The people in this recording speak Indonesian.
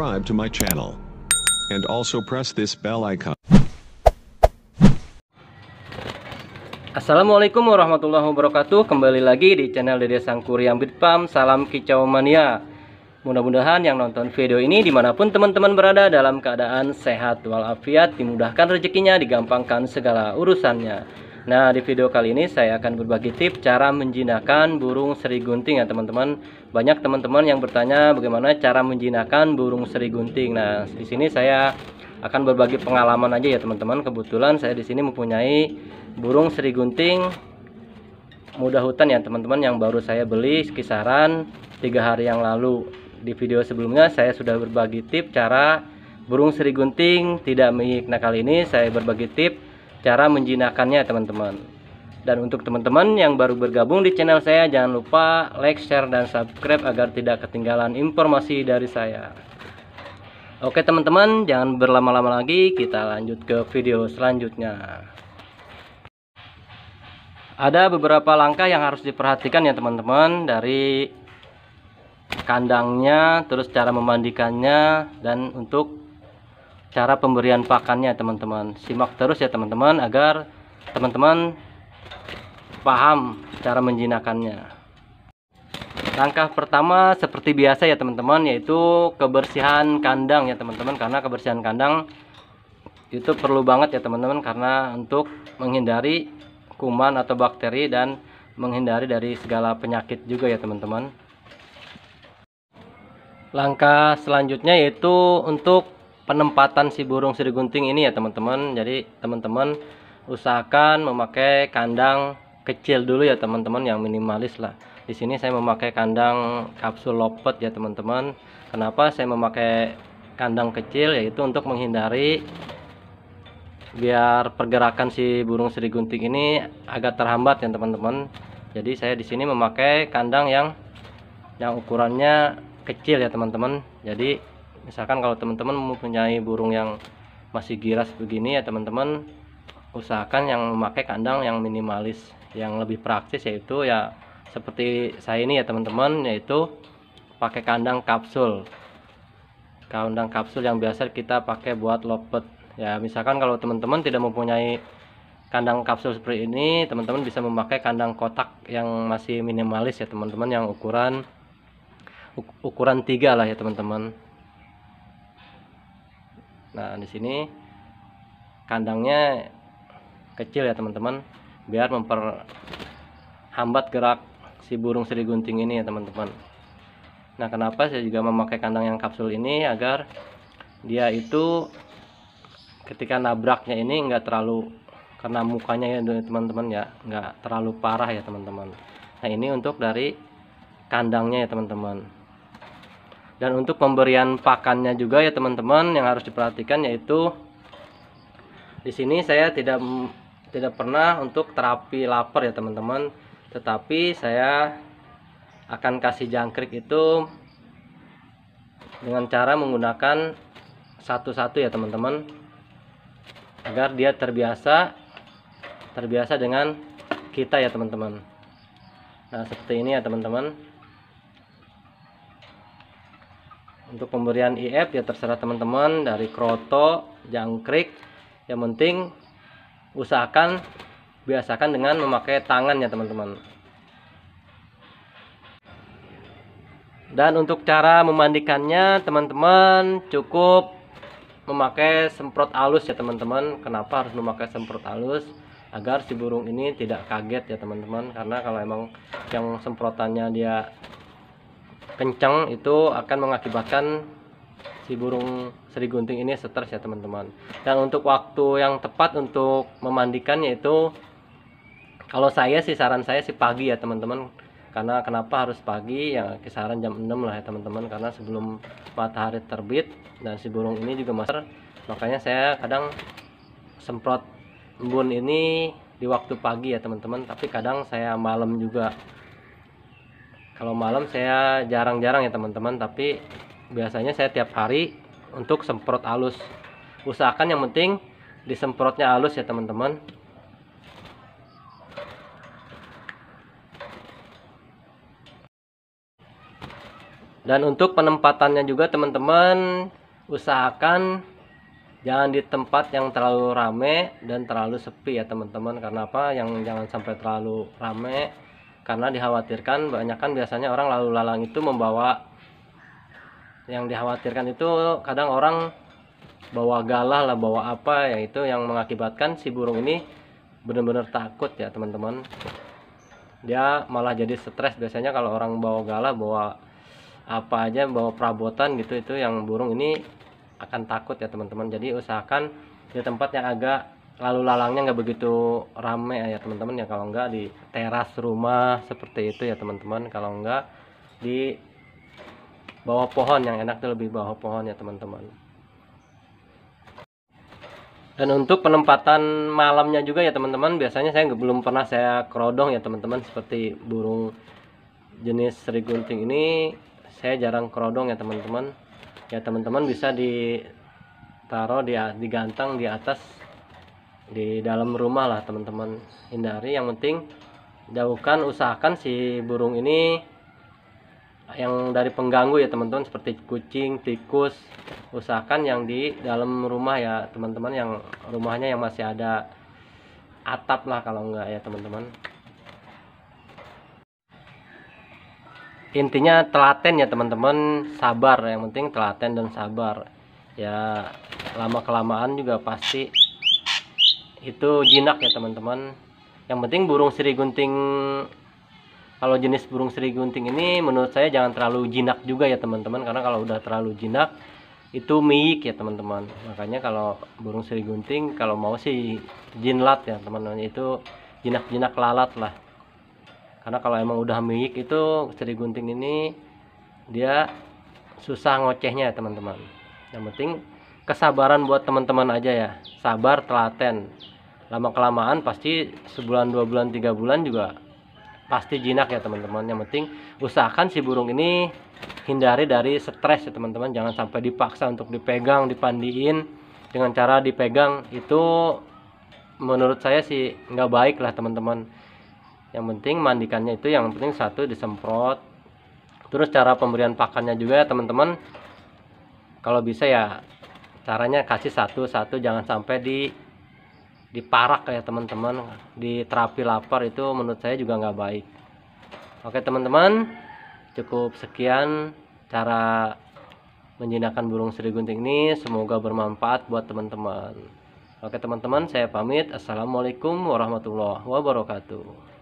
subscribe to my channel. And also press this bell icon. Assalamualaikum warahmatullahi wabarakatuh Kembali lagi di channel Dede Sangkur yang Bitpam Salam Kicau Mania Mudah-mudahan yang nonton video ini dimanapun teman-teman berada dalam keadaan sehat walafiat Dimudahkan rezekinya, digampangkan segala urusannya Nah, di video kali ini saya akan berbagi tips cara menjinakkan burung seri gunting ya, teman-teman. Banyak teman-teman yang bertanya bagaimana cara menjinakkan burung seri gunting. Nah, di sini saya akan berbagi pengalaman aja ya, teman-teman. Kebetulan saya di sini mempunyai burung seri gunting muda hutan ya, teman-teman yang baru saya beli kisaran tiga hari yang lalu. Di video sebelumnya saya sudah berbagi tips cara burung seri gunting tidak mengik. Nah, kali ini saya berbagi tips cara menjinakannya teman-teman dan untuk teman-teman yang baru bergabung di channel saya jangan lupa like share dan subscribe agar tidak ketinggalan informasi dari saya Oke teman-teman jangan berlama-lama lagi kita lanjut ke video selanjutnya ada beberapa langkah yang harus diperhatikan ya teman-teman dari kandangnya terus cara memandikannya dan untuk cara pemberian pakannya teman-teman simak terus ya teman-teman agar teman-teman paham cara menjinakannya langkah pertama seperti biasa ya teman-teman yaitu kebersihan kandang ya teman-teman karena kebersihan kandang itu perlu banget ya teman-teman karena untuk menghindari kuman atau bakteri dan menghindari dari segala penyakit juga ya teman-teman langkah selanjutnya yaitu untuk penempatan si burung siri gunting ini ya teman-teman jadi teman-teman usahakan memakai kandang kecil dulu ya teman-teman yang minimalis lah di sini saya memakai kandang kapsul lopet ya teman-teman kenapa saya memakai kandang kecil yaitu untuk menghindari biar pergerakan si burung seri gunting ini agak terhambat ya teman-teman jadi saya di sini memakai kandang yang yang ukurannya kecil ya teman-teman jadi misalkan kalau teman-teman mempunyai burung yang masih giras begini ya teman-teman usahakan yang memakai kandang yang minimalis yang lebih praktis yaitu ya seperti saya ini ya teman-teman yaitu pakai kandang kapsul kandang kapsul yang biasa kita pakai buat lopet ya misalkan kalau teman-teman tidak mempunyai kandang kapsul seperti ini teman-teman bisa memakai kandang kotak yang masih minimalis ya teman-teman yang ukuran ukuran tiga lah ya teman-teman nah di sini kandangnya kecil ya teman-teman biar memperhambat gerak si burung seri gunting ini ya teman-teman nah kenapa saya juga memakai kandang yang kapsul ini agar dia itu ketika nabraknya ini nggak terlalu karena mukanya ya teman-teman ya nggak terlalu parah ya teman-teman nah ini untuk dari kandangnya ya teman-teman dan untuk pemberian pakannya juga ya teman-teman yang harus diperhatikan yaitu di sini saya tidak tidak pernah untuk terapi lapar ya teman-teman tetapi saya akan kasih jangkrik itu dengan cara menggunakan satu-satu ya teman-teman agar dia terbiasa terbiasa dengan kita ya teman-teman nah seperti ini ya teman-teman untuk pemberian IF ya terserah teman-teman dari kroto jangkrik yang penting usahakan biasakan dengan memakai tangan ya teman-teman dan untuk cara memandikannya teman-teman cukup memakai semprot halus ya teman-teman kenapa harus memakai semprot halus agar si burung ini tidak kaget ya teman-teman karena kalau emang yang semprotannya dia kencang itu akan mengakibatkan si burung seri gunting ini stres ya teman-teman dan untuk waktu yang tepat untuk memandikan yaitu kalau saya sih saran saya sih pagi ya teman-teman karena kenapa harus pagi ya kisaran jam 6 lah ya teman-teman karena sebelum matahari terbit dan si burung ini juga master makanya saya kadang semprot embun ini di waktu pagi ya teman-teman tapi kadang saya malam juga kalau malam saya jarang-jarang ya teman-teman tapi biasanya saya tiap hari untuk semprot halus usahakan yang penting disemprotnya halus ya teman-teman dan untuk penempatannya juga teman-teman usahakan jangan di tempat yang terlalu rame dan terlalu sepi ya teman-teman karena apa yang jangan sampai terlalu rame karena dikhawatirkan banyak kan biasanya orang lalu lalang itu membawa yang dikhawatirkan itu kadang orang bawa galah lah bawa apa ya itu yang mengakibatkan si burung ini benar-benar takut ya teman-teman dia malah jadi stres biasanya kalau orang bawa galah bawa apa aja bawa perabotan gitu itu yang burung ini akan takut ya teman-teman jadi usahakan di tempat yang agak lalu lalangnya nggak begitu rame ya teman-teman ya kalau nggak di teras rumah seperti itu ya teman-teman kalau nggak di bawah pohon yang enak tuh lebih bawah pohon ya teman-teman dan untuk penempatan malamnya juga ya teman-teman biasanya saya belum pernah saya kerodong ya teman-teman seperti burung jenis serigunting ini saya jarang kerodong ya teman-teman ya teman-teman bisa ditaruh di digantang di atas di dalam rumah lah teman-teman hindari yang penting jauhkan usahakan si burung ini yang dari pengganggu ya teman-teman seperti kucing tikus usahakan yang di dalam rumah ya teman-teman yang rumahnya yang masih ada atap lah kalau enggak ya teman-teman intinya telaten ya teman-teman sabar yang penting telaten dan sabar ya lama kelamaan juga pasti itu jinak ya teman-teman yang penting burung seri gunting kalau jenis burung seri gunting ini menurut saya jangan terlalu jinak juga ya teman-teman karena kalau udah terlalu jinak itu miik ya teman-teman makanya kalau burung seri gunting kalau mau sih jinlat ya teman-teman itu jinak-jinak lalat lah karena kalau emang udah miik itu seri gunting ini dia susah ngocehnya ya teman-teman yang penting kesabaran buat teman-teman aja ya sabar telaten lama kelamaan pasti sebulan dua bulan tiga bulan juga pasti jinak ya teman-teman yang penting usahakan si burung ini hindari dari stres ya teman-teman jangan sampai dipaksa untuk dipegang dipandiin dengan cara dipegang itu menurut saya sih nggak baik lah teman-teman yang penting mandikannya itu yang penting satu disemprot terus cara pemberian pakannya juga ya teman-teman kalau bisa ya caranya kasih satu-satu jangan sampai di diparak ya teman-teman di terapi lapar itu menurut saya juga nggak baik oke teman-teman cukup sekian cara menjinakkan burung seri gunting ini semoga bermanfaat buat teman-teman oke teman-teman saya pamit assalamualaikum warahmatullahi wabarakatuh